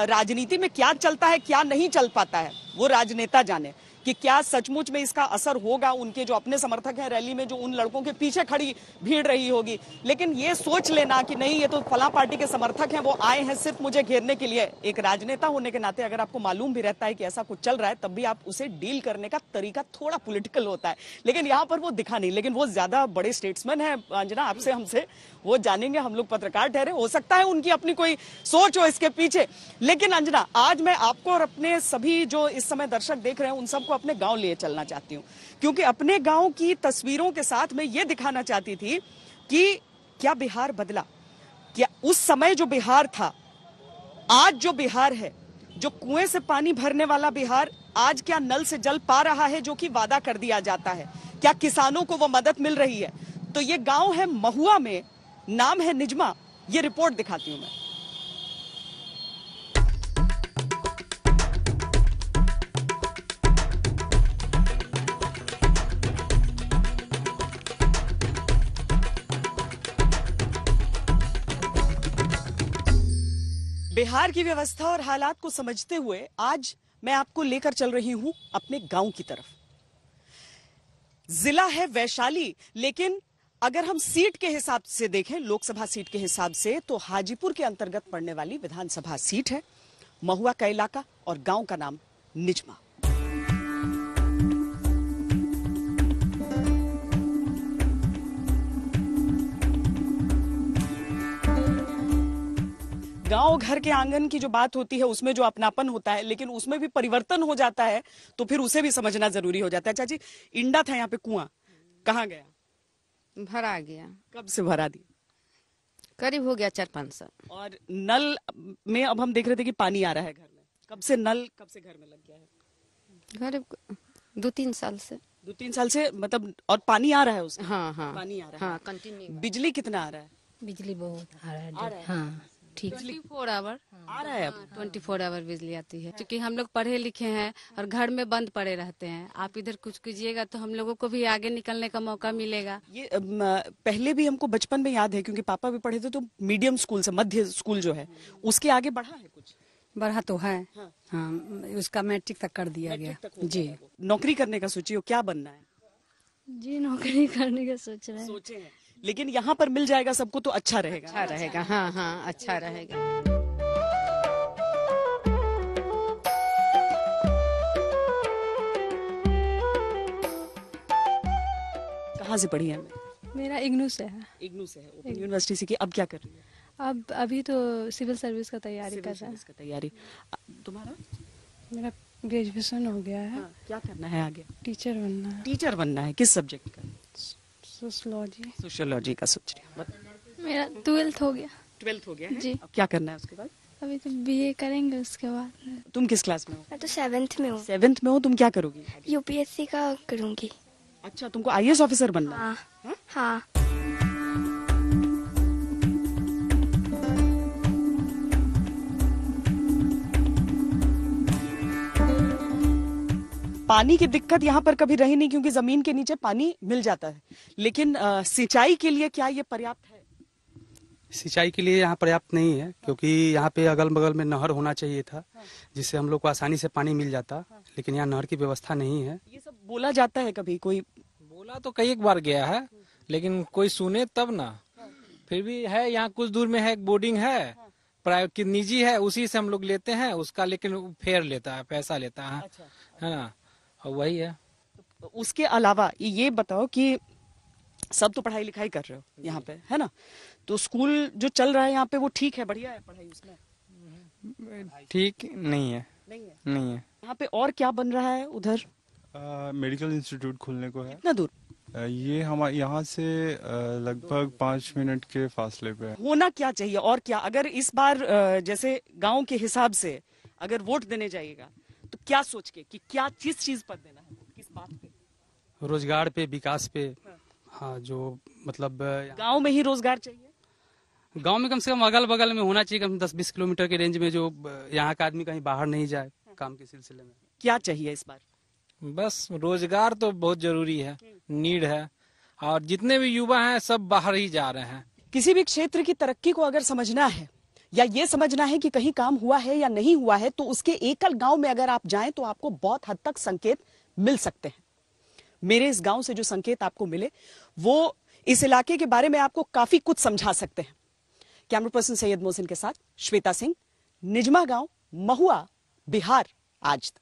राजनीति में क्या चलता है क्या नहीं चल पाता है वो राजनेता जाने कि क्या सचमुच में इसका असर होगा उनके जो अपने समर्थक हैं रैली में जो उन लड़कों के पीछे खड़ी भीड़ रही होगी लेकिन ये सोच लेना कि नहीं ये तो फला पार्टी के समर्थक हैं वो आए हैं सिर्फ मुझे घेरने के लिए एक राजनेता होने के नाते अगर आपको मालूम भी रहता है कि ऐसा कुछ चल रहा है तब भी आप उसे डील करने का तरीका थोड़ा पोलिटिकल होता है लेकिन यहाँ पर वो दिखा नहीं लेकिन वो ज्यादा बड़े स्टेट्समैन है अंजना आपसे हमसे वो जानेंगे हम लोग पत्रकार ठहरे हो सकता है उनकी अपनी कोई सोच हो इसके पीछे लेकिन अंजना आज मैं आपको और अपने सभी जो इस समय दर्शक देख रहे हैं उन सबको अपने गाँव लिए चलना चाहती हूँ क्योंकि अपने गाँव की तस्वीरों के साथ मैं ये दिखाना चाहती थी कि क्या बिहार बदला क्या उस समय जो बिहार था आज जो बिहार है जो कुएं से पानी भरने वाला बिहार आज क्या नल से जल पा रहा है जो कि वादा कर दिया जाता है क्या किसानों को वो मदद मिल रही है तो ये गांव है महुआ में नाम है निजमा ये रिपोर्ट दिखाती हूं मैं बिहार की व्यवस्था और हालात को समझते हुए आज मैं आपको लेकर चल रही हूं अपने गांव की तरफ जिला है वैशाली लेकिन अगर हम सीट के हिसाब से देखें लोकसभा सीट के हिसाब से तो हाजीपुर के अंतर्गत पड़ने वाली विधानसभा सीट है महुआ का इलाका और गांव का नाम निजमा गांव घर के आंगन की जो बात होती है उसमें जो अपनापन होता है लेकिन उसमें भी परिवर्तन हो जाता है तो फिर उसे भी समझना जरूरी हो जाता है चाची इंडा था यहाँ पे कुआं कहाँ गया भरा गया कब से भरा दी करीब हो गया चार पांच साल और नल में अब हम देख रहे थे कि पानी आ रहा है घर में कब से नल कब से घर में लग गया है घर दो तीन साल से दो तीन साल से मतलब और पानी आ रहा है उसमें हाँ हाँ पानी आ रहा है हाँ, कंटिन्यू बिजली कितना आ रहा है बिजली बहुत आ रहा है, आ रहा है। हाँ ठीक ट्वेंटी फोर आवर आ रहा है हाँ, ट्वेंटी फोर आवर बिजली आती है क्योंकि हम लोग पढ़े लिखे हैं और घर में बंद पड़े रहते हैं आप इधर कुछ कीजिएगा तो हम लोगों को भी आगे निकलने का मौका मिलेगा ये पहले भी हमको बचपन में याद है क्योंकि पापा भी पढ़े थे तो मीडियम स्कूल से मध्य स्कूल जो है उसके आगे बढ़ा है कुछ बढ़ा तो है हाँ, हाँ उसका मैट्रिक तक कर दिया गया जी नौकरी करने का सोचिए क्या बनना है जी नौकरी करने का सोच रहे हैं सोचे हैं लेकिन यहाँ पर मिल जाएगा सबको तो अच्छा रहेगा अच्छा रहेगा हाँ हाँ अच्छा रहेगा कहाँ से पढ़ी है मैं मेरा इग्नू से है इग्नू से है ओपन यूनिवर्सिटी से की अब क्या कर रही है अब अभी तो सिविल सर्विस का तैयारी कर रहा है तैयारी तुम्हारा मेरा ग्रेजुएशन हो गया है हाँ, क्या करना है आगे टीचर बनना है टीचर बनना है किस सब्जेक्ट का सोशियोलॉजी सोशलॉजी का सोच रही मेरा ट्वेल्थ हो गया ट्वेल्थ हो गया है? जी अब क्या करना है उसके बाद अभी तो बीए करेंगे उसके बाद तुम किस क्लास में हो मैं तो सेवेंथ में हूँ सेवेंथ में हो तुम क्या करोगी यूपीएससी का करूँगी अच्छा तुमको आई ऑफिसर बनना हाँ, हाँ? हाँ। पानी की दिक्कत यहाँ पर कभी रही नहीं क्योंकि जमीन के नीचे पानी मिल जाता है लेकिन सिंचाई के लिए क्या ये पर्याप्त है सिंचाई के लिए यहाँ पर्याप्त नहीं है क्योंकि यहाँ पे अगल बगल में नहर होना चाहिए था हाँ। जिससे हम लोग को आसानी से पानी मिल जाता हाँ। लेकिन यहाँ नहर की व्यवस्था नहीं है ये सब बोला जाता है कभी कोई बोला तो कई एक बार गया है लेकिन कोई सुने तब ना हाँ। फिर भी है यहाँ कुछ दूर में है एक बोर्डिंग है प्राइवेट निजी है उसी से हम लोग लेते हैं उसका लेकिन फेयर लेता है पैसा लेता है है ना अच्छा। और वही है उसके अलावा ये बताओ कि सब तो पढ़ाई लिखाई कर रहे हो यहाँ पे है ना तो स्कूल जो चल रहा है यहाँ पे वो ठीक है बढ़िया है पढ़ाई उसमें ठीक नहीं है नहीं है नहीं है यहाँ पे और क्या बन रहा है उधर मेडिकल इंस्टीट्यूट खुलने को है कितना दूर ये हम यहाँ से लगभग पाँच मिनट के फासले पे है होना क्या चाहिए और क्या अगर इस बार जैसे गांव के हिसाब से अगर वोट देने जाइएगा क्या सोच के कि क्या चीज चीज पर देना है किस बात पे रोजगार पे विकास पे हाँ, हाँ जो मतलब गांव में ही रोजगार चाहिए गांव में कम से कम अगल बगल में होना चाहिए कम दस बीस किलोमीटर के रेंज में जो यहाँ का आदमी कहीं बाहर नहीं जाए हाँ। काम के सिलसिले में क्या चाहिए इस बार बस रोजगार तो बहुत जरूरी है हम्म। नीड है और जितने भी युवा हैं सब बाहर ही जा रहे हैं किसी भी क्षेत्र की तरक्की को अगर समझना है या ये समझना है कि कहीं काम हुआ है या नहीं हुआ है तो उसके एकल गांव में अगर आप जाएं तो आपको बहुत हद तक संकेत मिल सकते हैं मेरे इस गांव से जो संकेत आपको मिले वो इस इलाके के बारे में आपको काफी कुछ समझा सकते हैं कैमरा पर्सन सैयद मोहसिन के साथ श्वेता सिंह निजमा गांव महुआ बिहार आज तक